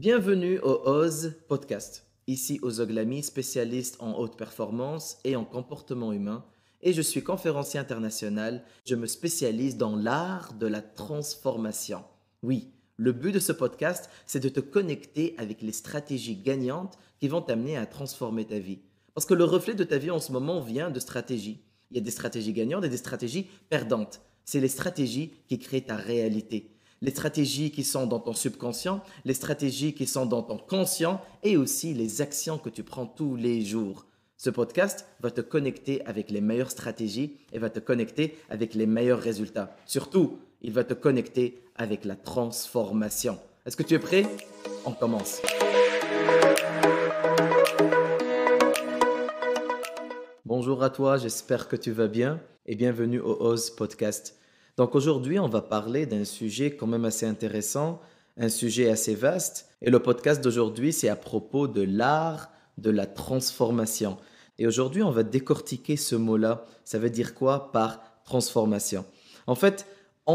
Bienvenue au OZ Podcast. Ici Ozoglami, spécialiste en haute performance et en comportement humain, et je suis conférencier international. Je me spécialise dans l'art de la transformation. Oui, le but de ce podcast, c'est de te connecter avec les stratégies gagnantes qui vont t'amener à transformer ta vie. Parce que le reflet de ta vie en ce moment vient de stratégies. Il y a des stratégies gagnantes et des stratégies perdantes. C'est les stratégies qui créent ta réalité les stratégies qui sont dans ton subconscient, les stratégies qui sont dans ton conscient et aussi les actions que tu prends tous les jours. Ce podcast va te connecter avec les meilleures stratégies et va te connecter avec les meilleurs résultats. Surtout, il va te connecter avec la transformation. Est-ce que tu es prêt On commence. Bonjour à toi, j'espère que tu vas bien et bienvenue au Oz Podcast. Donc aujourd'hui, on va parler d'un sujet quand même assez intéressant, un sujet assez vaste. Et le podcast d'aujourd'hui, c'est à propos de l'art de la transformation. Et aujourd'hui, on va décortiquer ce mot-là. Ça veut dire quoi par transformation En fait,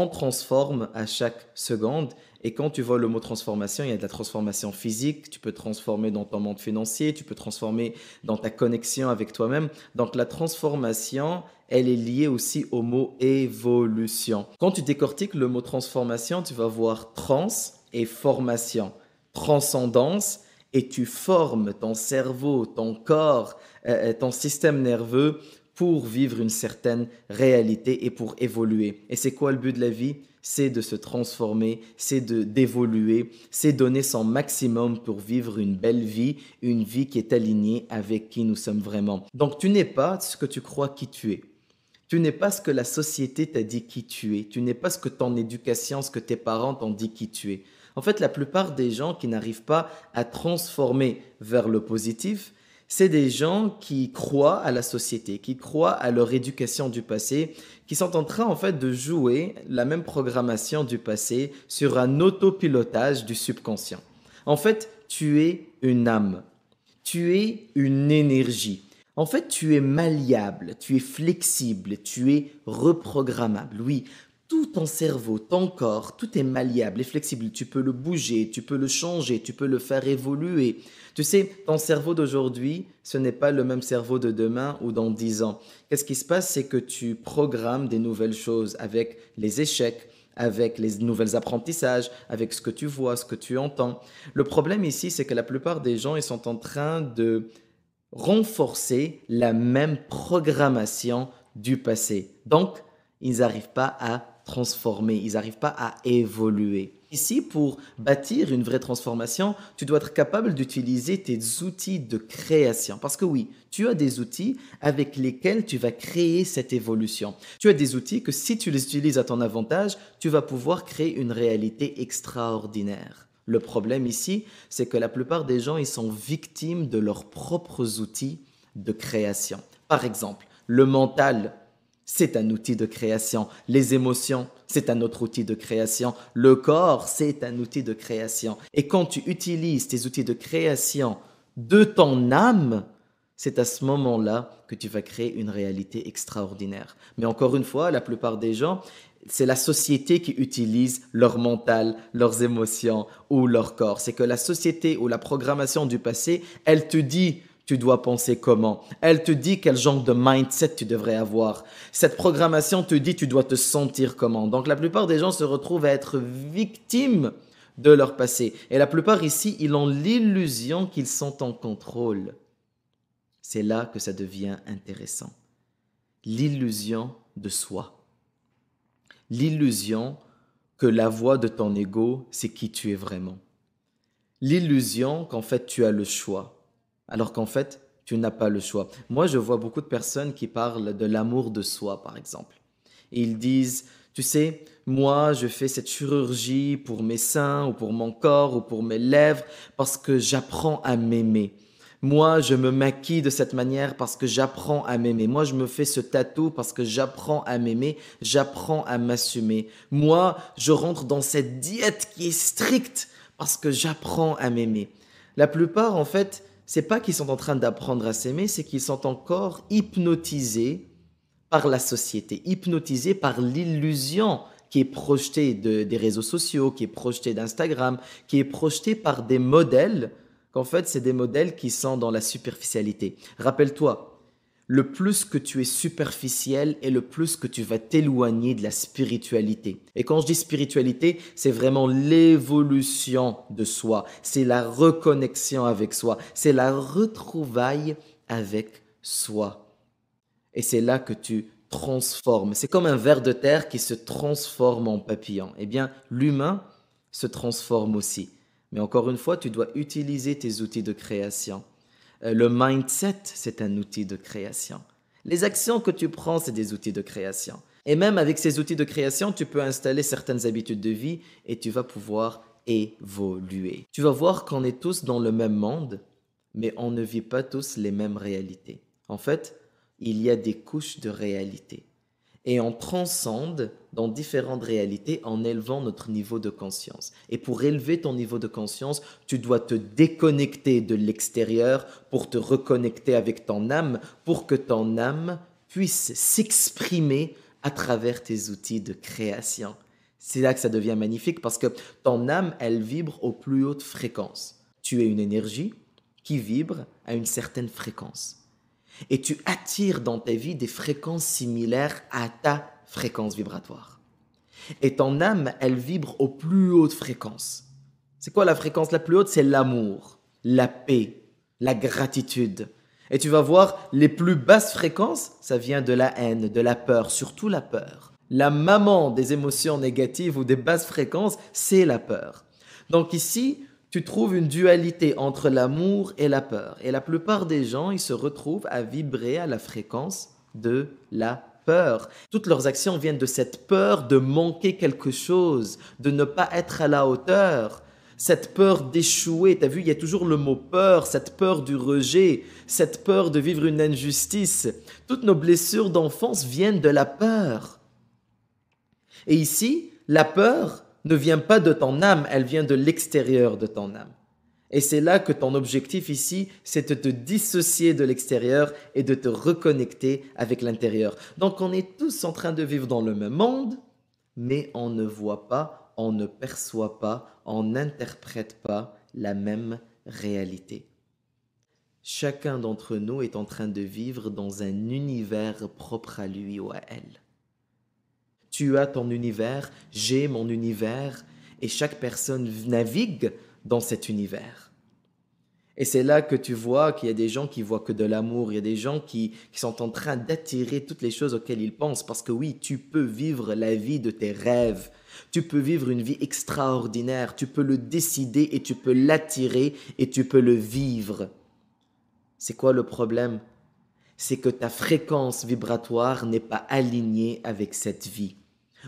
transforme à chaque seconde. Et quand tu vois le mot transformation, il y a de la transformation physique, tu peux transformer dans ton monde financier, tu peux transformer dans ta connexion avec toi-même. Donc la transformation, elle est liée aussi au mot évolution. Quand tu décortiques le mot transformation, tu vas voir trans et formation, transcendance, et tu formes ton cerveau, ton corps, euh, euh, ton système nerveux pour vivre une certaine réalité et pour évoluer. Et c'est quoi le but de la vie C'est de se transformer, c'est de d'évoluer, c'est donner son maximum pour vivre une belle vie, une vie qui est alignée avec qui nous sommes vraiment. Donc tu n'es pas ce que tu crois qui tu es. Tu n'es pas ce que la société t'a dit qui tu es. Tu n'es pas ce que ton éducation, ce que tes parents t'ont dit qui tu es. En fait, la plupart des gens qui n'arrivent pas à transformer vers le positif, c'est des gens qui croient à la société, qui croient à leur éducation du passé, qui sont en train en fait de jouer la même programmation du passé sur un autopilotage du subconscient. En fait, tu es une âme, tu es une énergie. En fait, tu es malléable, tu es flexible, tu es reprogrammable. Oui, tout ton cerveau, ton corps, tout est malléable et flexible. Tu peux le bouger, tu peux le changer, tu peux le faire évoluer. Tu sais, ton cerveau d'aujourd'hui, ce n'est pas le même cerveau de demain ou dans dix ans. Qu'est-ce qui se passe C'est que tu programmes des nouvelles choses avec les échecs, avec les nouvelles apprentissages, avec ce que tu vois, ce que tu entends. Le problème ici, c'est que la plupart des gens, ils sont en train de renforcer la même programmation du passé. Donc, ils n'arrivent pas à transformer, ils n'arrivent pas à évoluer. Ici, pour bâtir une vraie transformation, tu dois être capable d'utiliser tes outils de création. Parce que oui, tu as des outils avec lesquels tu vas créer cette évolution. Tu as des outils que si tu les utilises à ton avantage, tu vas pouvoir créer une réalité extraordinaire. Le problème ici, c'est que la plupart des gens, ils sont victimes de leurs propres outils de création. Par exemple, le mental c'est un outil de création. Les émotions, c'est un autre outil de création. Le corps, c'est un outil de création. Et quand tu utilises tes outils de création de ton âme, c'est à ce moment-là que tu vas créer une réalité extraordinaire. Mais encore une fois, la plupart des gens, c'est la société qui utilise leur mental, leurs émotions ou leur corps. C'est que la société ou la programmation du passé, elle te dit tu dois penser comment. Elle te dit quel genre de mindset tu devrais avoir. Cette programmation te dit tu dois te sentir comment. Donc la plupart des gens se retrouvent à être victimes de leur passé. Et la plupart ici, ils ont l'illusion qu'ils sont en contrôle. C'est là que ça devient intéressant. L'illusion de soi. L'illusion que la voix de ton ego, c'est qui tu es vraiment. L'illusion qu'en fait tu as le choix alors qu'en fait, tu n'as pas le choix. Moi, je vois beaucoup de personnes qui parlent de l'amour de soi, par exemple. ils disent, tu sais, moi, je fais cette chirurgie pour mes seins ou pour mon corps ou pour mes lèvres parce que j'apprends à m'aimer. Moi, je me maquille de cette manière parce que j'apprends à m'aimer. Moi, je me fais ce tatou parce que j'apprends à m'aimer, j'apprends à m'assumer. Moi, je rentre dans cette diète qui est stricte parce que j'apprends à m'aimer. La plupart, en fait, c'est pas qu'ils sont en train d'apprendre à s'aimer, c'est qu'ils sont encore hypnotisés par la société, hypnotisés par l'illusion qui est projetée des réseaux sociaux, qui est projetée d'Instagram, qui est projetée par des modèles, qu'en fait, c'est des modèles qui sont dans la superficialité. Rappelle-toi, le plus que tu es superficiel et le plus que tu vas t'éloigner de la spiritualité. Et quand je dis spiritualité, c'est vraiment l'évolution de soi, c'est la reconnexion avec soi, c'est la retrouvaille avec soi. Et c'est là que tu transformes. C'est comme un ver de terre qui se transforme en papillon. Eh bien, l'humain se transforme aussi. Mais encore une fois, tu dois utiliser tes outils de création. Euh, le mindset, c'est un outil de création. Les actions que tu prends, c'est des outils de création. Et même avec ces outils de création, tu peux installer certaines habitudes de vie et tu vas pouvoir évoluer. Tu vas voir qu'on est tous dans le même monde, mais on ne vit pas tous les mêmes réalités. En fait, il y a des couches de réalité et on transcende dans différentes réalités en élevant notre niveau de conscience. Et pour élever ton niveau de conscience, tu dois te déconnecter de l'extérieur pour te reconnecter avec ton âme, pour que ton âme puisse s'exprimer à travers tes outils de création. C'est là que ça devient magnifique parce que ton âme, elle vibre aux plus hautes fréquences. Tu es une énergie qui vibre à une certaine fréquence. Et tu attires dans ta vie des fréquences similaires à ta fréquence vibratoire. Et ton âme, elle vibre aux plus hautes fréquences. C'est quoi la fréquence la plus haute C'est l'amour, la paix, la gratitude. Et tu vas voir, les plus basses fréquences, ça vient de la haine, de la peur, surtout la peur. La maman des émotions négatives ou des basses fréquences, c'est la peur. Donc ici, tu trouves une dualité entre l'amour et la peur. Et la plupart des gens, ils se retrouvent à vibrer à la fréquence de la peur. Toutes leurs actions viennent de cette peur de manquer quelque chose, de ne pas être à la hauteur. Cette peur d'échouer, tu as vu, il y a toujours le mot peur, cette peur du rejet, cette peur de vivre une injustice. Toutes nos blessures d'enfance viennent de la peur. Et ici, la peur, ne vient pas de ton âme, elle vient de l'extérieur de ton âme. Et c'est là que ton objectif ici, c'est de te dissocier de l'extérieur et de te reconnecter avec l'intérieur. Donc on est tous en train de vivre dans le même monde, mais on ne voit pas, on ne perçoit pas, on n'interprète pas la même réalité. Chacun d'entre nous est en train de vivre dans un univers propre à lui ou à elle. Tu as ton univers, j'ai mon univers, et chaque personne navigue dans cet univers. Et c'est là que tu vois qu'il y a des gens qui voient que de l'amour, il y a des gens qui, qui sont en train d'attirer toutes les choses auxquelles ils pensent, parce que oui, tu peux vivre la vie de tes rêves, tu peux vivre une vie extraordinaire, tu peux le décider et tu peux l'attirer et tu peux le vivre. C'est quoi le problème C'est que ta fréquence vibratoire n'est pas alignée avec cette vie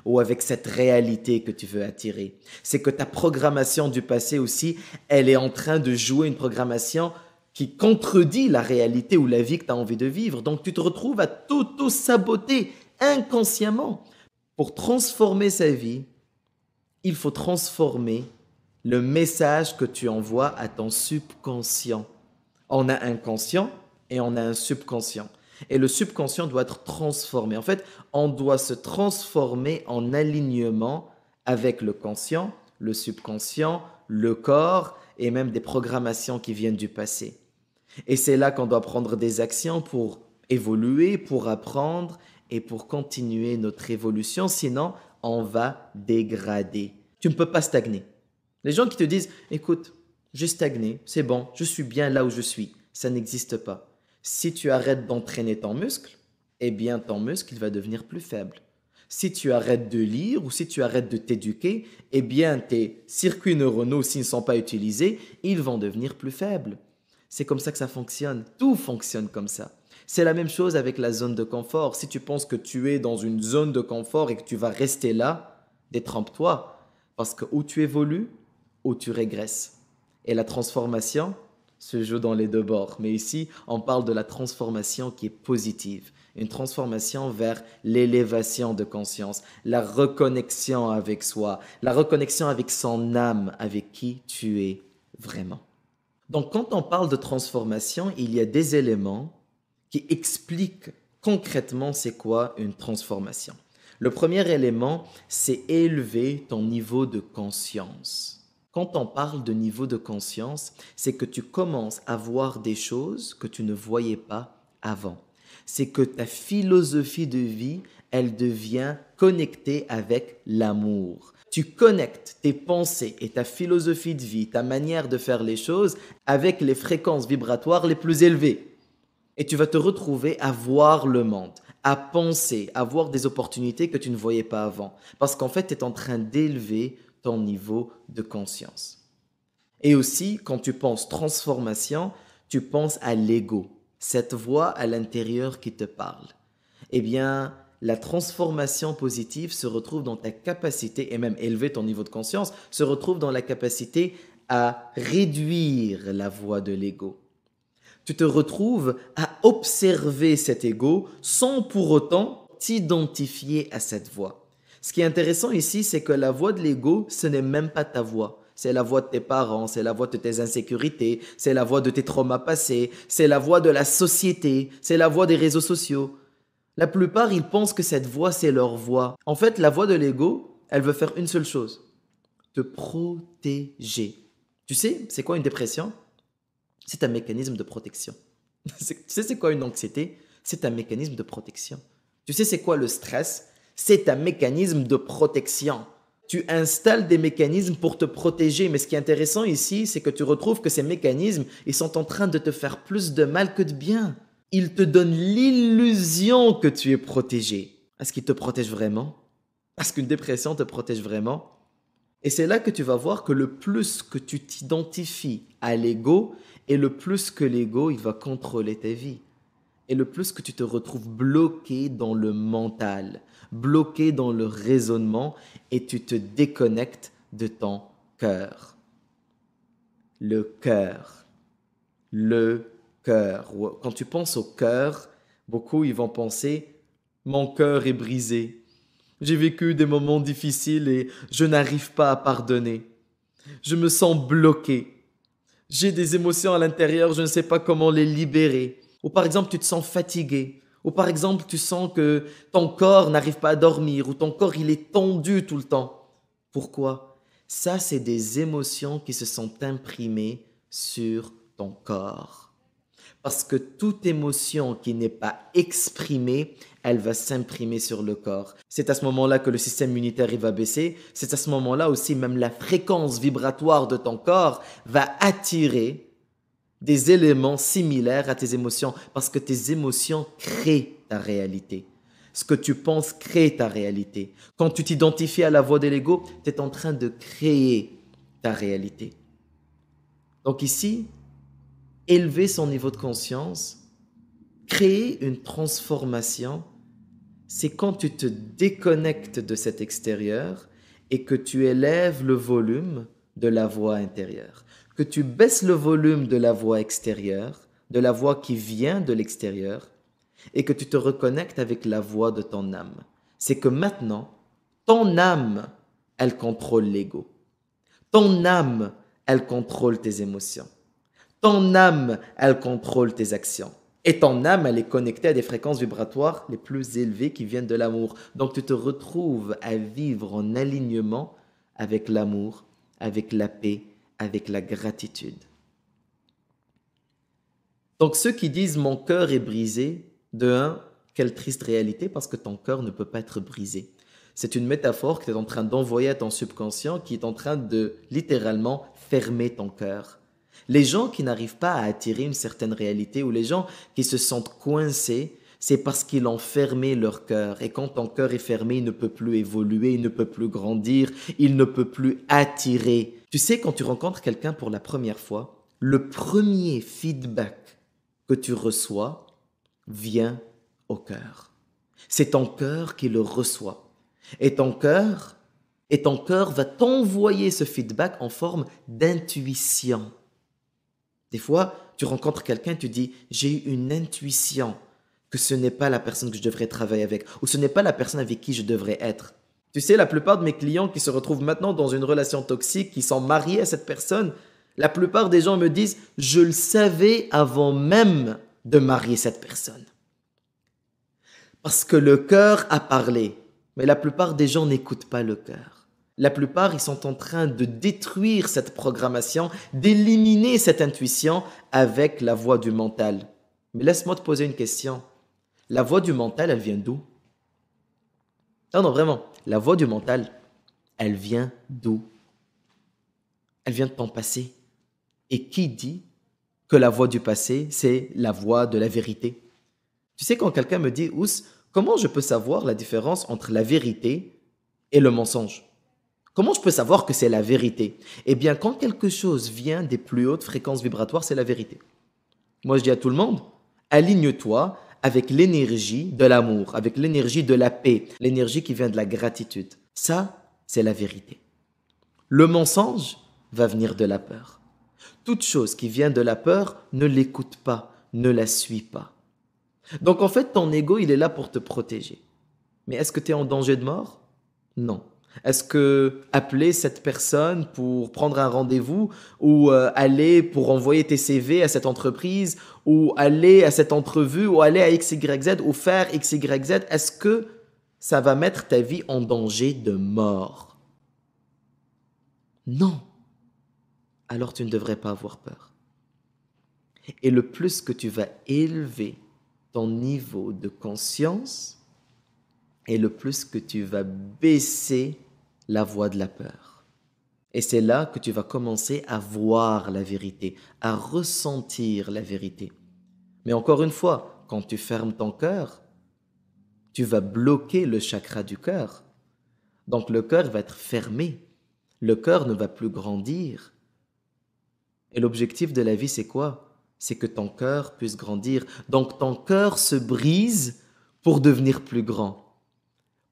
ou avec cette réalité que tu veux attirer. C'est que ta programmation du passé aussi, elle est en train de jouer une programmation qui contredit la réalité ou la vie que tu as envie de vivre. Donc tu te retrouves à tout saboter inconsciemment. Pour transformer sa vie, il faut transformer le message que tu envoies à ton subconscient. On a un conscient et on a un subconscient. Et le subconscient doit être transformé. En fait, on doit se transformer en alignement avec le conscient, le subconscient, le corps et même des programmations qui viennent du passé. Et c'est là qu'on doit prendre des actions pour évoluer, pour apprendre et pour continuer notre évolution. Sinon, on va dégrader. Tu ne peux pas stagner. Les gens qui te disent, écoute, j'ai stagné, c'est bon, je suis bien là où je suis, ça n'existe pas. Si tu arrêtes d'entraîner ton muscle, eh bien ton muscle il va devenir plus faible. Si tu arrêtes de lire ou si tu arrêtes de t'éduquer, eh bien tes circuits neuronaux, s'ils ne sont pas utilisés, ils vont devenir plus faibles. C'est comme ça que ça fonctionne. Tout fonctionne comme ça. C'est la même chose avec la zone de confort. Si tu penses que tu es dans une zone de confort et que tu vas rester là, détrempe toi Parce que où tu évolues, où tu régresses. Et la transformation, se joue dans les deux bords. Mais ici, on parle de la transformation qui est positive, une transformation vers l'élévation de conscience, la reconnexion avec soi, la reconnexion avec son âme, avec qui tu es vraiment. Donc quand on parle de transformation, il y a des éléments qui expliquent concrètement c'est quoi une transformation. Le premier élément, c'est élever ton niveau de conscience. Quand on parle de niveau de conscience, c'est que tu commences à voir des choses que tu ne voyais pas avant. C'est que ta philosophie de vie, elle devient connectée avec l'amour. Tu connectes tes pensées et ta philosophie de vie, ta manière de faire les choses avec les fréquences vibratoires les plus élevées. Et tu vas te retrouver à voir le monde, à penser, à voir des opportunités que tu ne voyais pas avant. Parce qu'en fait, tu es en train d'élever ton niveau de conscience. Et aussi, quand tu penses transformation, tu penses à l'ego, cette voix à l'intérieur qui te parle. Eh bien, la transformation positive se retrouve dans ta capacité, et même élever ton niveau de conscience, se retrouve dans la capacité à réduire la voix de l'ego. Tu te retrouves à observer cet ego sans pour autant t'identifier à cette voix. Ce qui est intéressant ici, c'est que la voix de l'ego, ce n'est même pas ta voix. C'est la voix de tes parents, c'est la voix de tes insécurités, c'est la voix de tes traumas passés, c'est la voix de la société, c'est la voix des réseaux sociaux. La plupart, ils pensent que cette voix, c'est leur voix. En fait, la voix de l'ego, elle veut faire une seule chose. Te protéger. Tu sais, c'est quoi une dépression C'est un mécanisme de protection. tu sais, c'est quoi une anxiété C'est un mécanisme de protection. Tu sais, c'est quoi le stress c'est un mécanisme de protection. Tu installes des mécanismes pour te protéger, mais ce qui est intéressant ici, c'est que tu retrouves que ces mécanismes, ils sont en train de te faire plus de mal que de bien. Ils te donnent l'illusion que tu es protégé. Est-ce qu'ils te protègent vraiment Est-ce qu'une dépression te protège vraiment Et c'est là que tu vas voir que le plus que tu t'identifies à l'ego, et le plus que l'ego, il va contrôler tes vie et le plus que tu te retrouves bloqué dans le mental, bloqué dans le raisonnement et tu te déconnectes de ton cœur. Le cœur. Le cœur. Quand tu penses au cœur, beaucoup ils vont penser mon cœur est brisé. J'ai vécu des moments difficiles et je n'arrive pas à pardonner. Je me sens bloqué. J'ai des émotions à l'intérieur, je ne sais pas comment les libérer ou par exemple tu te sens fatigué, ou par exemple tu sens que ton corps n'arrive pas à dormir, ou ton corps il est tendu tout le temps. Pourquoi Ça, c'est des émotions qui se sont imprimées sur ton corps. Parce que toute émotion qui n'est pas exprimée, elle va s'imprimer sur le corps. C'est à ce moment-là que le système immunitaire va baisser. C'est à ce moment-là aussi même la fréquence vibratoire de ton corps va attirer des éléments similaires à tes émotions parce que tes émotions créent ta réalité. Ce que tu penses crée ta réalité. Quand tu t'identifies à la voix de l'ego, tu es en train de créer ta réalité. Donc ici, élever son niveau de conscience, créer une transformation, c'est quand tu te déconnectes de cet extérieur et que tu élèves le volume de la voix intérieure que tu baisses le volume de la voix extérieure, de la voix qui vient de l'extérieur, et que tu te reconnectes avec la voix de ton âme. C'est que maintenant, ton âme, elle contrôle l'ego. Ton âme, elle contrôle tes émotions. Ton âme, elle contrôle tes actions. Et ton âme, elle est connectée à des fréquences vibratoires les plus élevées qui viennent de l'amour. Donc tu te retrouves à vivre en alignement avec l'amour, avec la paix, avec la gratitude. Donc ceux qui disent mon cœur est brisé, de un, quelle triste réalité parce que ton cœur ne peut pas être brisé. C'est une métaphore que tu es en train d'envoyer à ton subconscient qui est en train de littéralement fermer ton cœur. Les gens qui n'arrivent pas à attirer une certaine réalité ou les gens qui se sentent coincés, c'est parce qu'ils ont fermé leur cœur. Et quand ton cœur est fermé, il ne peut plus évoluer, il ne peut plus grandir, il ne peut plus attirer tu sais, quand tu rencontres quelqu'un pour la première fois, le premier feedback que tu reçois vient au cœur. C'est ton cœur qui le reçoit. Et ton cœur, et ton cœur va t'envoyer ce feedback en forme d'intuition. Des fois, tu rencontres quelqu'un, tu dis j'ai eu une intuition que ce n'est pas la personne que je devrais travailler avec ou ce n'est pas la personne avec qui je devrais être. Tu sais, la plupart de mes clients qui se retrouvent maintenant dans une relation toxique, qui sont mariés à cette personne, la plupart des gens me disent, je le savais avant même de marier cette personne. Parce que le cœur a parlé, mais la plupart des gens n'écoutent pas le cœur. La plupart, ils sont en train de détruire cette programmation, d'éliminer cette intuition avec la voix du mental. Mais laisse-moi te poser une question. La voix du mental, elle vient d'où ah non, vraiment. La voix du mental, elle vient d'où Elle vient de ton passé. Et qui dit que la voix du passé, c'est la voix de la vérité Tu sais, quand quelqu'un me dit, Ous, comment je peux savoir la différence entre la vérité et le mensonge Comment je peux savoir que c'est la vérité Eh bien, quand quelque chose vient des plus hautes fréquences vibratoires, c'est la vérité. Moi, je dis à tout le monde, aligne-toi avec l'énergie de l'amour, avec l'énergie de la paix, l'énergie qui vient de la gratitude. Ça, c'est la vérité. Le mensonge va venir de la peur. Toute chose qui vient de la peur, ne l'écoute pas, ne la suit pas. Donc en fait, ton ego, il est là pour te protéger. Mais est-ce que tu es en danger de mort Non. Est-ce que appeler cette personne pour prendre un rendez-vous ou euh, aller pour envoyer tes CV à cette entreprise ou aller à cette entrevue ou aller à XYZ ou faire XYZ, est-ce que ça va mettre ta vie en danger de mort Non. Alors tu ne devrais pas avoir peur. Et le plus que tu vas élever ton niveau de conscience, et le plus que tu vas baisser la voix de la peur. Et c'est là que tu vas commencer à voir la vérité, à ressentir la vérité. Mais encore une fois, quand tu fermes ton cœur, tu vas bloquer le chakra du cœur. Donc le cœur va être fermé. Le cœur ne va plus grandir. Et l'objectif de la vie, c'est quoi C'est que ton cœur puisse grandir. Donc ton cœur se brise pour devenir plus grand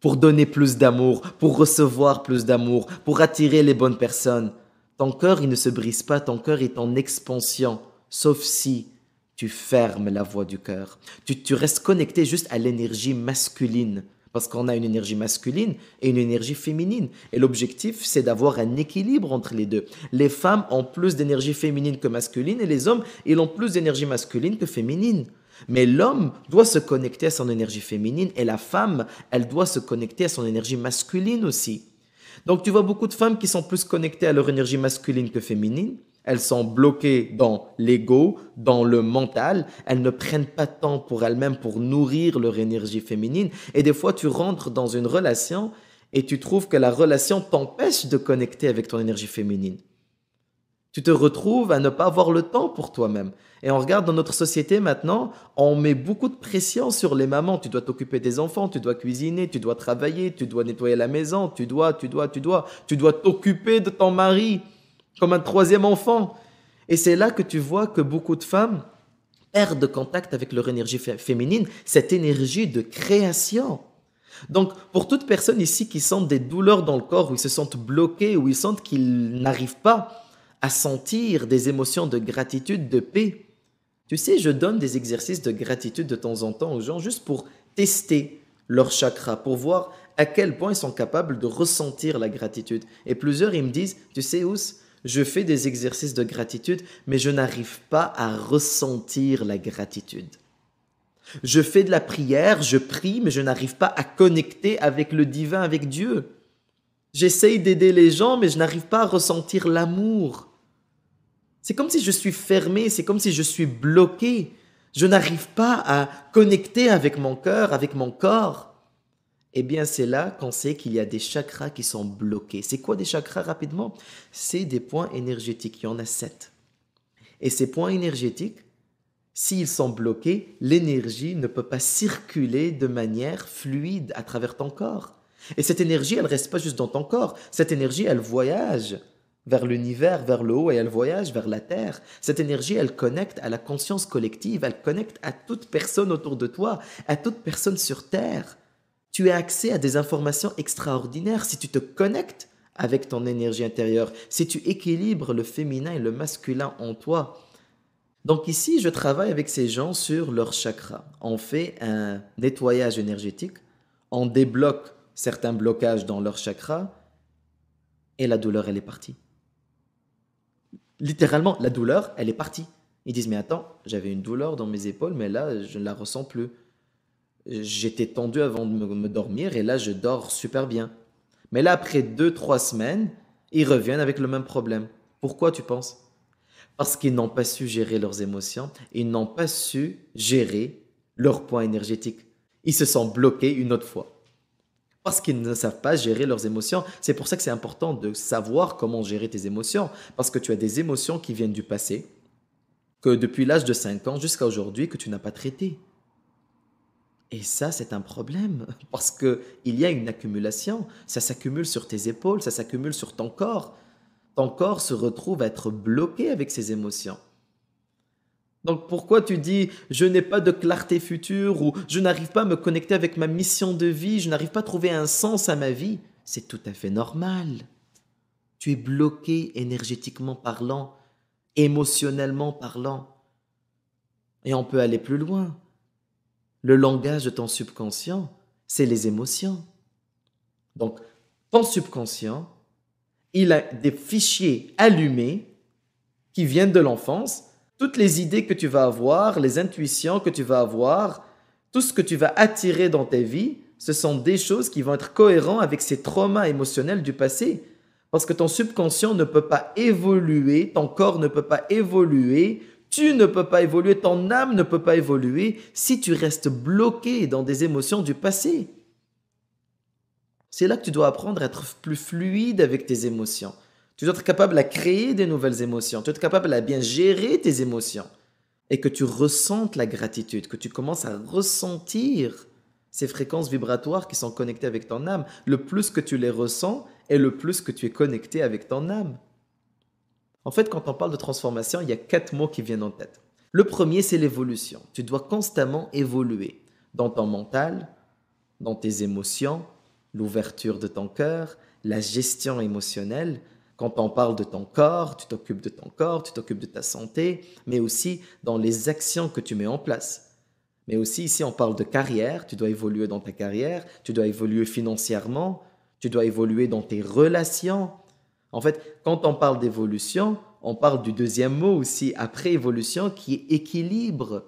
pour donner plus d'amour, pour recevoir plus d'amour, pour attirer les bonnes personnes. Ton cœur, il ne se brise pas, ton cœur est en expansion, sauf si tu fermes la voie du cœur. Tu, restes connecté juste à l'énergie masculine, parce qu'on a une énergie masculine et une énergie féminine. Et l'objectif, c'est d'avoir un équilibre entre les deux. Les femmes ont plus d'énergie féminine que masculine et les hommes, ils ont plus d'énergie masculine que féminine. Mais l'homme doit se connecter à son énergie féminine et la femme, elle doit se connecter à son énergie masculine aussi. Donc tu vois beaucoup de femmes qui sont plus connectées à leur énergie masculine que féminine. Elles sont bloquées dans l'ego, dans le mental. Elles ne prennent pas de temps pour elles-mêmes pour nourrir leur énergie féminine. Et des fois, tu rentres dans une relation et tu trouves que la relation t'empêche de connecter avec ton énergie féminine. Tu te retrouves à ne pas avoir le temps pour toi-même. Et on regarde dans notre société maintenant, on met beaucoup de pression sur les mamans. Tu dois t'occuper des enfants, tu dois cuisiner, tu dois travailler, tu dois nettoyer la maison, tu dois, tu dois, tu dois. Tu dois t'occuper de ton mari comme un troisième enfant. Et c'est là que tu vois que beaucoup de femmes perdent contact avec leur énergie féminine, cette énergie de création. Donc, pour toute personne ici qui sent des douleurs dans le corps, où ils se sentent bloqués, où ils sentent qu'ils n'arrivent pas, à sentir des émotions de gratitude, de paix. Tu sais, je donne des exercices de gratitude de temps en temps aux gens juste pour tester leur chakra, pour voir à quel point ils sont capables de ressentir la gratitude. Et plusieurs, ils me disent, tu sais, Ous, je fais des exercices de gratitude, mais je n'arrive pas à ressentir la gratitude. Je fais de la prière, je prie, mais je n'arrive pas à connecter avec le divin, avec Dieu. J'essaye d'aider les gens, mais je n'arrive pas à ressentir l'amour. C'est comme si je suis fermé, c'est comme si je suis bloqué. Je n'arrive pas à connecter avec mon cœur, avec mon corps. Eh bien, c'est là qu'on sait qu'il y a des chakras qui sont bloqués. C'est quoi des chakras rapidement C'est des points énergétiques. Il y en a sept. Et ces points énergétiques, s'ils sont bloqués, l'énergie ne peut pas circuler de manière fluide à travers ton corps. Et cette énergie, elle reste pas juste dans ton corps. Cette énergie, elle voyage vers l'univers, vers le haut, et elle voyage vers la terre. Cette énergie, elle connecte à la conscience collective, elle connecte à toute personne autour de toi, à toute personne sur terre. Tu as accès à des informations extraordinaires si tu te connectes avec ton énergie intérieure, si tu équilibres le féminin et le masculin en toi. Donc ici, je travaille avec ces gens sur leur chakra. On fait un nettoyage énergétique, on débloque certains blocages dans leur chakra, et la douleur, elle est partie. Littéralement, la douleur, elle est partie. Ils disent, mais attends, j'avais une douleur dans mes épaules, mais là, je ne la ressens plus. J'étais tendu avant de me, dormir, et là, je dors super bien. Mais là, après deux, trois semaines, ils reviennent avec le même problème. Pourquoi tu penses Parce qu'ils n'ont pas su gérer leurs émotions, ils n'ont pas su gérer leur point énergétique. Ils se sont bloqués une autre fois parce qu'ils ne savent pas gérer leurs émotions. C'est pour ça que c'est important de savoir comment gérer tes émotions, parce que tu as des émotions qui viennent du passé, que depuis l'âge de 5 ans jusqu'à aujourd'hui, que tu n'as pas traité. Et ça, c'est un problème, parce qu'il y a une accumulation, ça s'accumule sur tes épaules, ça s'accumule sur ton corps. Ton corps se retrouve à être bloqué avec ses émotions. Donc pourquoi tu dis je n'ai pas de clarté future ou je n'arrive pas à me connecter avec ma mission de vie, je n'arrive pas à trouver un sens à ma vie C'est tout à fait normal. Tu es bloqué énergétiquement parlant, émotionnellement parlant. Et on peut aller plus loin. Le langage de ton subconscient, c'est les émotions. Donc, ton subconscient, il a des fichiers allumés qui viennent de l'enfance toutes les idées que tu vas avoir, les intuitions que tu vas avoir, tout ce que tu vas attirer dans ta vie, ce sont des choses qui vont être cohérentes avec ces traumas émotionnels du passé. Parce que ton subconscient ne peut pas évoluer, ton corps ne peut pas évoluer, tu ne peux pas évoluer, ton âme ne peut pas évoluer si tu restes bloqué dans des émotions du passé. C'est là que tu dois apprendre à être plus fluide avec tes émotions. Tu dois être capable à créer des nouvelles émotions. Tu dois être capable à bien gérer tes émotions. Et que tu ressentes la gratitude, que tu commences à ressentir ces fréquences vibratoires qui sont connectées avec ton âme. Le plus que tu les ressens et le plus que tu es connecté avec ton âme. En fait, quand on parle de transformation, il y a quatre mots qui viennent en tête. Le premier, c'est l'évolution. Tu dois constamment évoluer dans ton mental, dans tes émotions, l'ouverture de ton cœur, la gestion émotionnelle, quand on parle de ton corps, tu t'occupes de ton corps, tu t'occupes de ta santé, mais aussi dans les actions que tu mets en place. Mais aussi ici, on parle de carrière, tu dois évoluer dans ta carrière, tu dois évoluer financièrement, tu dois évoluer dans tes relations. En fait, quand on parle d'évolution, on parle du deuxième mot aussi, après évolution, qui est équilibre.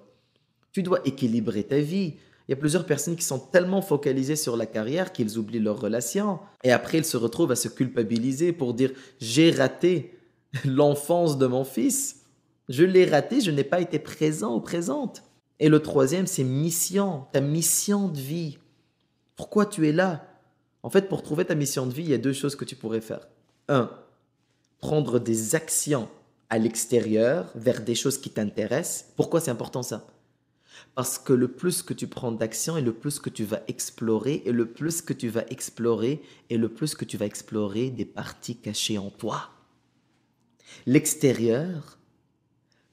Tu dois équilibrer ta vie, il y a plusieurs personnes qui sont tellement focalisées sur la carrière qu'ils oublient leurs relations. Et après, ils se retrouvent à se culpabiliser pour dire j'ai raté l'enfance de mon fils. Je l'ai raté, je n'ai pas été présent ou présente. Et le troisième, c'est mission, ta mission de vie. Pourquoi tu es là En fait, pour trouver ta mission de vie, il y a deux choses que tu pourrais faire. Un, prendre des actions à l'extérieur vers des choses qui t'intéressent. Pourquoi c'est important ça parce que le plus que tu prends d'action et le plus que tu vas explorer, et le plus que tu vas explorer, et le plus que tu vas explorer des parties cachées en toi. L'extérieur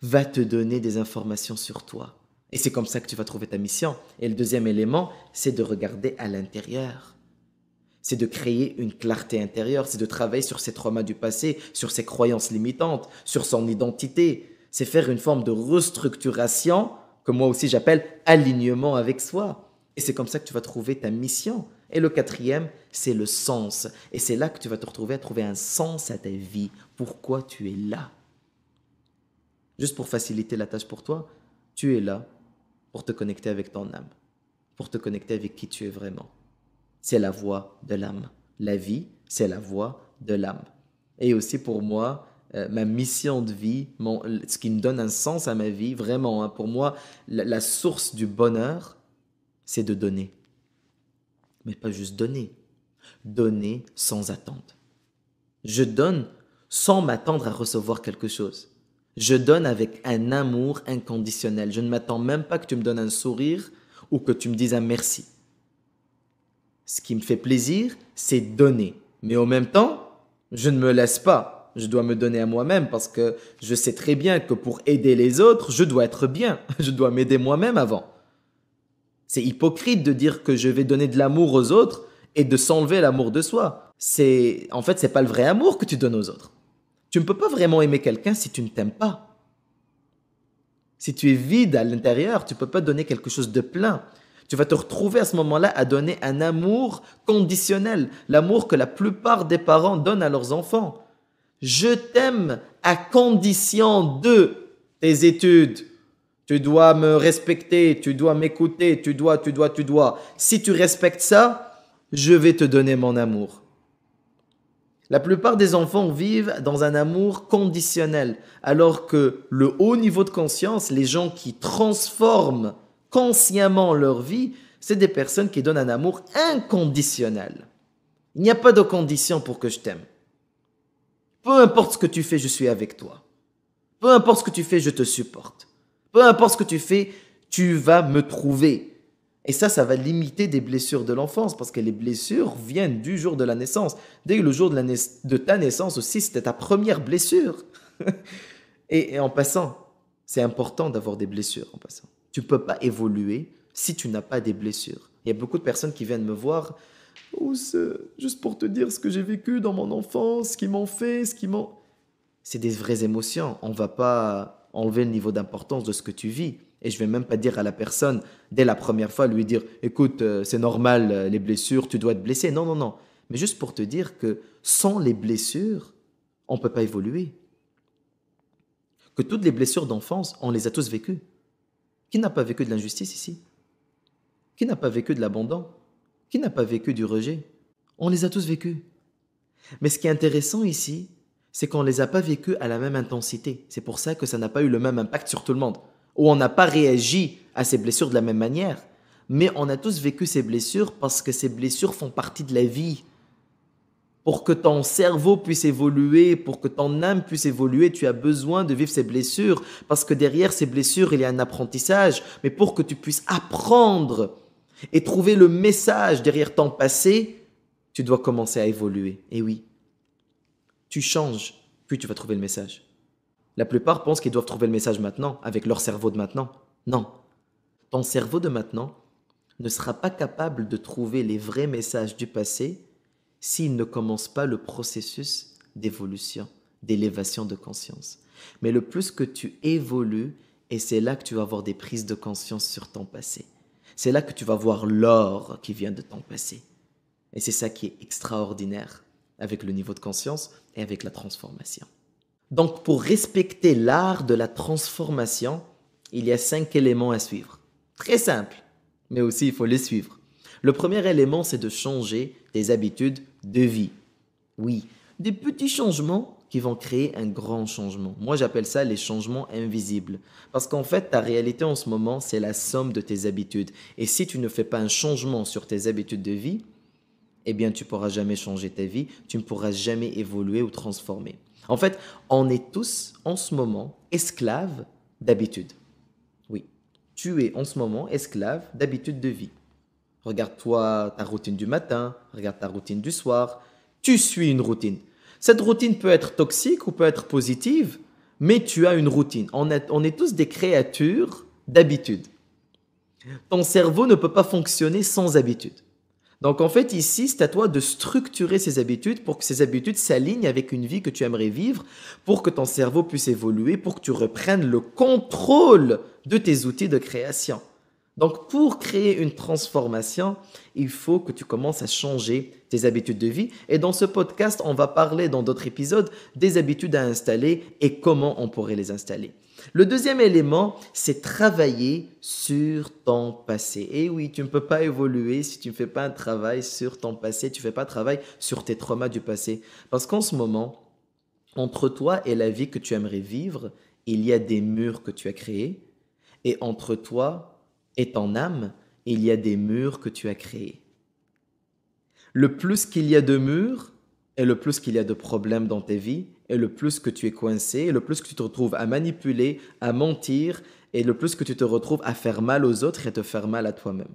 va te donner des informations sur toi. Et c'est comme ça que tu vas trouver ta mission. Et le deuxième élément, c'est de regarder à l'intérieur. C'est de créer une clarté intérieure, c'est de travailler sur ses traumas du passé, sur ses croyances limitantes, sur son identité. C'est faire une forme de restructuration que moi aussi j'appelle alignement avec soi. Et c'est comme ça que tu vas trouver ta mission. Et le quatrième, c'est le sens. Et c'est là que tu vas te retrouver à trouver un sens à ta vie. Pourquoi tu es là Juste pour faciliter la tâche pour toi, tu es là pour te connecter avec ton âme, pour te connecter avec qui tu es vraiment. C'est la voix de l'âme. La vie, c'est la voix de l'âme. Et aussi pour moi, euh, ma mission de vie, ce qui me donne un sens à ma vie, vraiment. Hein. pour moi, la, source du bonheur, c'est de donner. Mais pas juste donner. Donner sans attente. Je donne sans m'attendre à recevoir quelque chose. Je donne avec un amour inconditionnel. Je ne m'attends même pas que tu me donnes un sourire ou que tu me dises un merci. Ce qui me fait plaisir, c'est donner. Mais en même temps, je ne me laisse pas je dois me donner à moi-même parce que je sais très bien que pour aider les autres, je dois être bien, je dois m'aider moi-même avant. C'est hypocrite de dire que je vais donner de l'amour aux autres et de s'enlever l'amour de soi. C'est en fait ce n'est pas le vrai amour que tu donnes aux autres. Tu ne peux pas vraiment aimer quelqu'un si tu ne t'aimes pas. Si tu es vide à l'intérieur, tu peux pas donner quelque chose de plein. Tu vas te retrouver à ce moment-là à donner un amour conditionnel, l'amour que la plupart des parents donnent à leurs enfants je t'aime à condition de tes études. Tu dois me respecter, tu dois m'écouter, tu dois, tu dois, tu dois. Si tu respectes ça, je vais te donner mon amour. La plupart des enfants vivent dans un amour conditionnel, alors que le haut niveau de conscience, les gens qui transforment consciemment leur vie, c'est des personnes qui donnent un amour inconditionnel. Il n'y a pas de condition pour que je t'aime. Peu importe ce que tu fais, je suis avec toi. Peu importe ce que tu fais, je te supporte. Peu importe ce que tu fais, tu vas me trouver. Et ça, ça va limiter des blessures de l'enfance, parce que les blessures viennent du jour de la naissance. Dès le jour de, ta naissance aussi, c'était ta première blessure. et, en passant, c'est important d'avoir des blessures en passant. Tu ne peux pas évoluer si tu n'as pas des blessures. Il y a beaucoup de personnes qui viennent me voir oh, juste pour te dire ce que j'ai vécu dans mon enfance, ce qu'ils m'ont fait, ce qui m'ont. C'est des vraies émotions. On ne va pas enlever le niveau d'importance de ce que tu vis. Et je ne vais même pas dire à la personne, dès la première fois, lui dire écoute, euh, c'est normal, euh, les blessures, tu dois te blesser. Non, non, non. Mais juste pour te dire que sans les blessures, on ne peut pas évoluer. Que toutes les blessures d'enfance, on les a tous vécues. Qui n'a pas vécu de l'injustice ici qui n'a pas vécu de l'abandon Qui n'a pas vécu du rejet On les a tous vécus. Mais ce qui est intéressant ici, c'est qu'on ne les a pas vécus à la même intensité. C'est pour ça que ça n'a pas eu le même impact sur tout le monde. Ou on n'a pas réagi à ces blessures de la même manière. Mais on a tous vécu ces blessures parce que ces blessures font partie de la vie. Pour que ton cerveau puisse évoluer, pour que ton âme puisse évoluer, tu as besoin de vivre ces blessures. Parce que derrière ces blessures, il y a un apprentissage. Mais pour que tu puisses apprendre et trouver le message derrière ton passé, tu dois commencer à évoluer. Et oui, tu changes, puis tu vas trouver le message. La plupart pensent qu'ils doivent trouver le message maintenant, avec leur cerveau de maintenant. Non. Ton cerveau de maintenant ne sera pas capable de trouver les vrais messages du passé s'il ne commence pas le processus d'évolution, d'élévation de conscience. Mais le plus que tu évolues, et c'est là que tu vas avoir des prises de conscience sur ton passé. C'est là que tu vas voir l'or qui vient de ton passé. Et c'est ça qui est extraordinaire avec le niveau de conscience et avec la transformation. Donc pour respecter l'art de la transformation, il y a cinq éléments à suivre. Très simple, mais aussi il faut les suivre. Le premier élément, c'est de changer tes habitudes de vie. Oui, des petits changements qui vont créer un grand changement. Moi, j'appelle ça les changements invisibles. Parce qu'en fait, ta réalité en ce moment, c'est la somme de tes habitudes. Et si tu ne fais pas un changement sur tes habitudes de vie, eh bien, tu ne pourras jamais changer ta vie, tu ne pourras jamais évoluer ou transformer. En fait, on est tous en ce moment esclaves d'habitudes. Oui, tu es en ce moment esclave d'habitudes de vie. Regarde-toi ta routine du matin, regarde ta routine du soir. Tu suis une routine. Cette routine peut être toxique ou peut être positive, mais tu as une routine. On est, tous des créatures d'habitude. Ton cerveau ne peut pas fonctionner sans habitude. Donc en fait, ici, c'est à toi de structurer ces habitudes pour que ces habitudes s'alignent avec une vie que tu aimerais vivre, pour que ton cerveau puisse évoluer, pour que tu reprennes le contrôle de tes outils de création. Donc pour créer une transformation, il faut que tu commences à changer tes habitudes de vie. Et dans ce podcast, on va parler dans d'autres épisodes des habitudes à installer et comment on pourrait les installer. Le deuxième élément, c'est travailler sur ton passé. Et oui, tu ne peux pas évoluer si tu ne fais pas un travail sur ton passé, tu ne fais pas un travail sur tes traumas du passé. Parce qu'en ce moment, entre toi et la vie que tu aimerais vivre, il y a des murs que tu as créés. Et entre toi et en âme, il y a des murs que tu as créés. Le plus qu'il y a de murs, et le plus qu'il y a de problèmes dans tes vies, et le plus que tu es coincé, et le plus que tu te retrouves à manipuler, à mentir, et le plus que tu te retrouves à faire mal aux autres et à te faire mal à toi-même.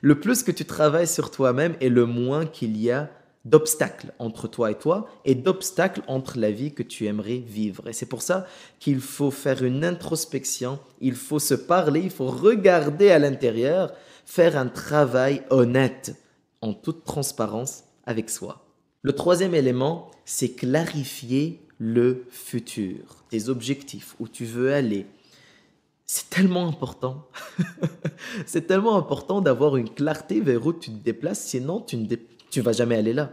Le plus que tu travailles sur toi-même et le moins qu'il y a d'obstacles entre toi et toi et d'obstacles entre la vie que tu aimerais vivre. Et c'est pour ça qu'il faut faire une introspection, il faut se parler, il faut regarder à l'intérieur, faire un travail honnête, en toute transparence avec soi. Le troisième élément, c'est clarifier le futur, tes objectifs, où tu veux aller. C'est tellement important. c'est tellement important d'avoir une clarté vers où tu te déplaces, sinon tu ne, dé tu vas jamais aller là.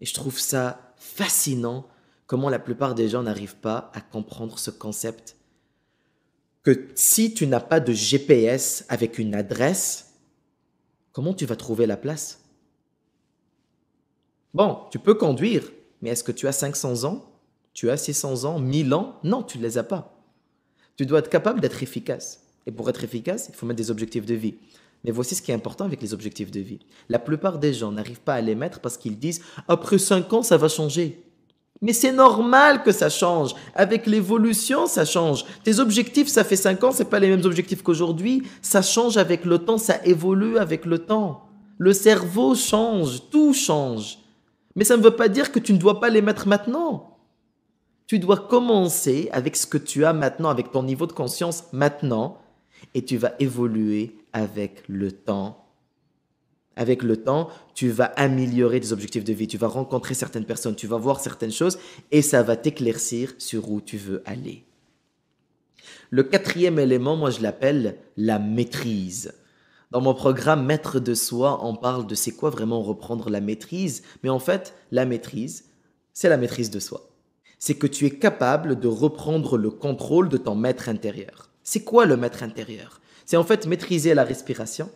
Et je trouve ça fascinant comment la plupart des gens n'arrivent pas à comprendre ce concept. Que si tu n'as pas de GPS avec une adresse, comment tu vas trouver la place Bon, tu peux conduire, mais est-ce que tu as 500 ans Tu as 600 ans 1000 ans Non, tu ne les as pas. Tu dois être capable d'être efficace. Et pour être efficace, il faut mettre des objectifs de vie. Mais voici ce qui est important avec les objectifs de vie. La plupart des gens n'arrivent pas à les mettre parce qu'ils disent après 5 ans, ça va changer. Mais c'est normal que ça change. Avec l'évolution, ça change. Tes objectifs, ça fait 5 ans, ce c'est pas les mêmes objectifs qu'aujourd'hui. Ça change avec le temps, ça évolue avec le temps. Le cerveau change, tout change. Mais ça ne veut pas dire que tu ne dois pas les mettre maintenant. Tu dois commencer avec ce que tu as maintenant, avec ton niveau de conscience maintenant, et tu vas évoluer avec le temps, avec le temps, tu vas améliorer tes objectifs de vie, tu vas rencontrer certaines personnes, tu vas voir certaines choses et ça va t'éclaircir sur où tu veux aller. Le quatrième élément, moi je l'appelle la maîtrise. Dans mon programme Maître de soi, on parle de c'est quoi vraiment reprendre la maîtrise, mais en fait, la maîtrise, c'est la maîtrise de soi. C'est que tu es capable de reprendre le contrôle de ton maître intérieur. C'est quoi le maître intérieur c'est en fait maîtriser la respiration,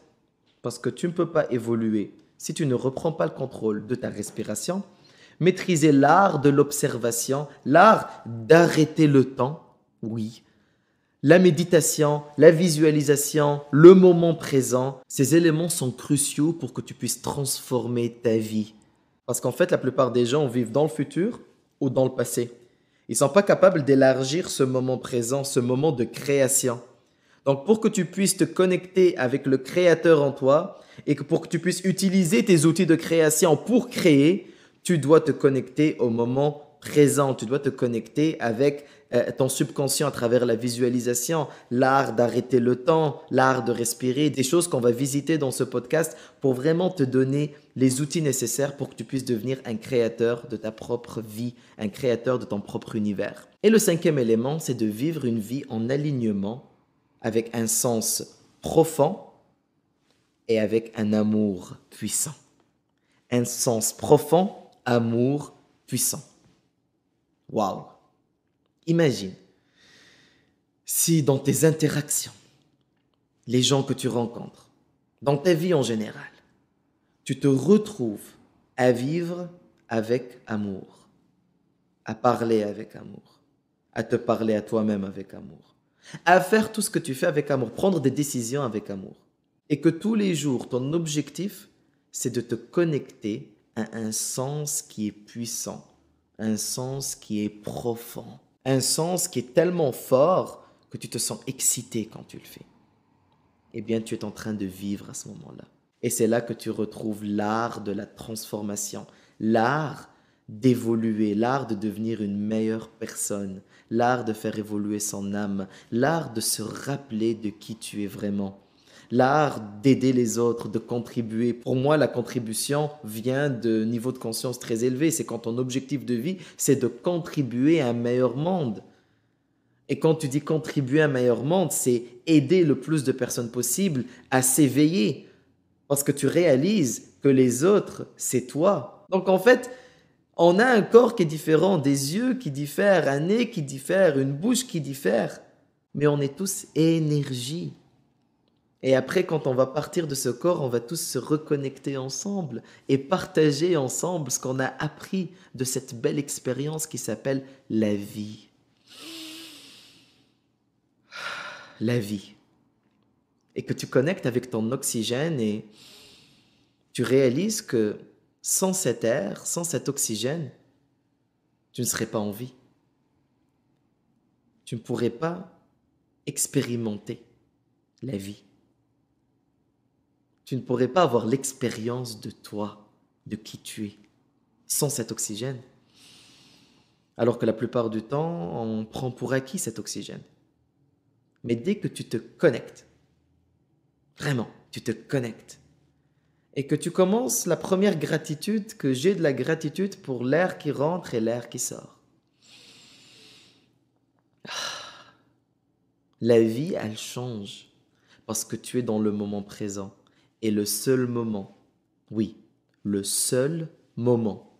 parce que tu ne peux pas évoluer si tu ne reprends pas le contrôle de ta respiration. Maîtriser l'art de l'observation, l'art d'arrêter le temps, oui. La méditation, la visualisation, le moment présent, ces éléments sont cruciaux pour que tu puisses transformer ta vie. Parce qu'en fait, la plupart des gens vivent dans le futur ou dans le passé. Ils ne sont pas capables d'élargir ce moment présent, ce moment de création. Donc pour que tu puisses te connecter avec le créateur en toi et que pour que tu puisses utiliser tes outils de création pour créer, tu dois te connecter au moment présent, tu dois te connecter avec euh, ton subconscient à travers la visualisation, l'art d'arrêter le temps, l'art de respirer, des choses qu'on va visiter dans ce podcast pour vraiment te donner les outils nécessaires pour que tu puisses devenir un créateur de ta propre vie, un créateur de ton propre univers. Et le cinquième élément, c'est de vivre une vie en alignement avec un sens profond et avec un amour puissant. Un sens profond, amour puissant. Wow! Imagine si dans tes interactions, les gens que tu rencontres, dans ta vie en général, tu te retrouves à vivre avec amour, à parler avec amour, à te parler à toi-même avec amour à faire tout ce que tu fais avec amour, prendre des décisions avec amour. Et que tous les jours, ton objectif, c'est de te connecter à un sens qui est puissant, un sens qui est profond, un sens qui est tellement fort que tu te sens excité quand tu le fais. Eh bien, tu es en train de vivre à ce moment-là. Et c'est là que tu retrouves l'art de la transformation, l'art d'évoluer, l'art de devenir une meilleure personne, l'art de faire évoluer son âme, l'art de se rappeler de qui tu es vraiment, l'art d'aider les autres, de contribuer. Pour moi, la contribution vient de niveau de conscience très élevé. C'est quand ton objectif de vie, c'est de contribuer à un meilleur monde. Et quand tu dis contribuer à un meilleur monde, c'est aider le plus de personnes possible à s'éveiller. Parce que tu réalises que les autres, c'est toi. Donc en fait, on a un corps qui est différent, des yeux qui diffèrent, un nez qui diffère, une bouche qui diffère, mais on est tous énergie. Et après, quand on va partir de ce corps, on va tous se reconnecter ensemble et partager ensemble ce qu'on a appris de cette belle expérience qui s'appelle la vie. La vie. Et que tu connectes avec ton oxygène et tu réalises que sans cet air, sans cet oxygène, tu ne serais pas en vie. Tu ne pourrais pas expérimenter la vie. Tu ne pourrais pas avoir l'expérience de toi, de qui tu es, sans cet oxygène. Alors que la plupart du temps, on prend pour acquis cet oxygène. Mais dès que tu te connectes, vraiment, tu te connectes et que tu commences la première gratitude, que j'ai de la gratitude pour l'air qui rentre et l'air qui sort. Ah. La vie, elle change parce que tu es dans le moment présent. Et le seul moment, oui, le seul moment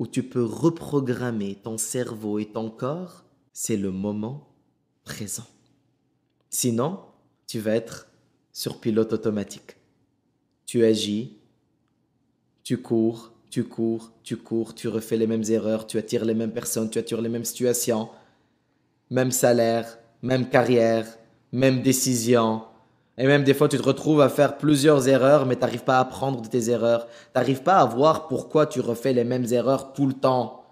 où tu peux reprogrammer ton cerveau et ton corps, c'est le moment présent. Sinon, tu vas être sur pilote automatique tu agis, tu cours, tu cours, tu cours, tu refais les mêmes erreurs, tu attires les mêmes personnes, tu attires les mêmes situations, même salaire, même carrière, même décision. Et même des fois, tu te retrouves à faire plusieurs erreurs, mais tu n'arrives pas à apprendre de tes erreurs. Tu n'arrives pas à voir pourquoi tu refais les mêmes erreurs tout le temps.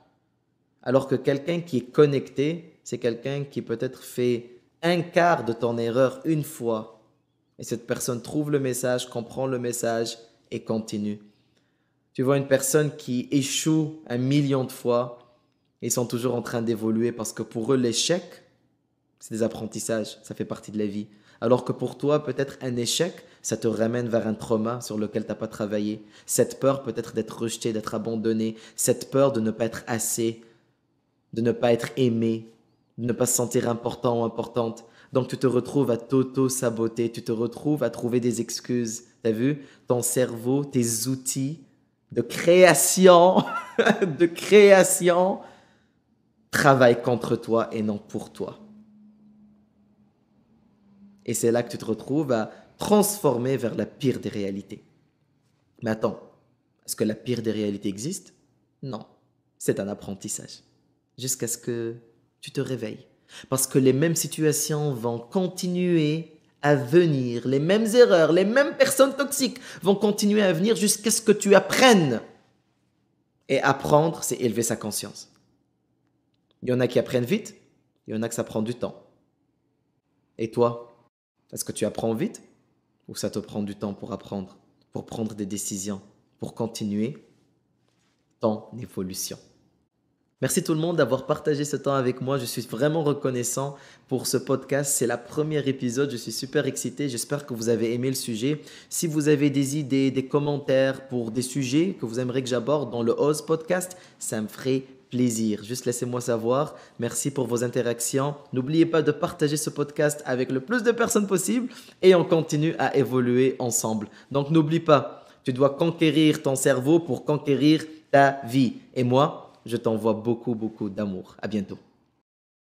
Alors que quelqu'un qui est connecté, c'est quelqu'un qui peut-être fait un quart de ton erreur une fois et cette personne trouve le message, comprend le message et continue. Tu vois une personne qui échoue un million de fois, ils sont toujours en train d'évoluer parce que pour eux, l'échec, c'est des apprentissages, ça fait partie de la vie. Alors que pour toi, peut-être un échec, ça te ramène vers un trauma sur lequel tu n'as pas travaillé. Cette peur peut-être d'être rejeté, d'être abandonné, cette peur de ne pas être assez, de ne pas être aimé, de ne pas se sentir important ou importante. Donc tu te retrouves à t'auto-saboter, tu te retrouves à trouver des excuses. T'as vu Ton cerveau, tes outils de création, de création, travaillent contre toi et non pour toi. Et c'est là que tu te retrouves à transformer vers la pire des réalités. Mais attends, est-ce que la pire des réalités existe Non, c'est un apprentissage. Jusqu'à ce que tu te réveilles parce que les mêmes situations vont continuer à venir, les mêmes erreurs, les mêmes personnes toxiques vont continuer à venir jusqu'à ce que tu apprennes. Et apprendre, c'est élever sa conscience. Il y en a qui apprennent vite, il y en a que ça prend du temps. Et toi, est-ce que tu apprends vite ou ça te prend du temps pour apprendre, pour prendre des décisions, pour continuer ton évolution Merci tout le monde d'avoir partagé ce temps avec moi. Je suis vraiment reconnaissant pour ce podcast. C'est la première épisode. Je suis super excité. J'espère que vous avez aimé le sujet. Si vous avez des idées, des commentaires pour des sujets que vous aimeriez que j'aborde dans le Oz podcast, ça me ferait plaisir. Juste laissez-moi savoir. Merci pour vos interactions. N'oubliez pas de partager ce podcast avec le plus de personnes possible et on continue à évoluer ensemble. Donc n'oublie pas, tu dois conquérir ton cerveau pour conquérir ta vie. Et moi, je t'envoie beaucoup, beaucoup d'amour. À bientôt.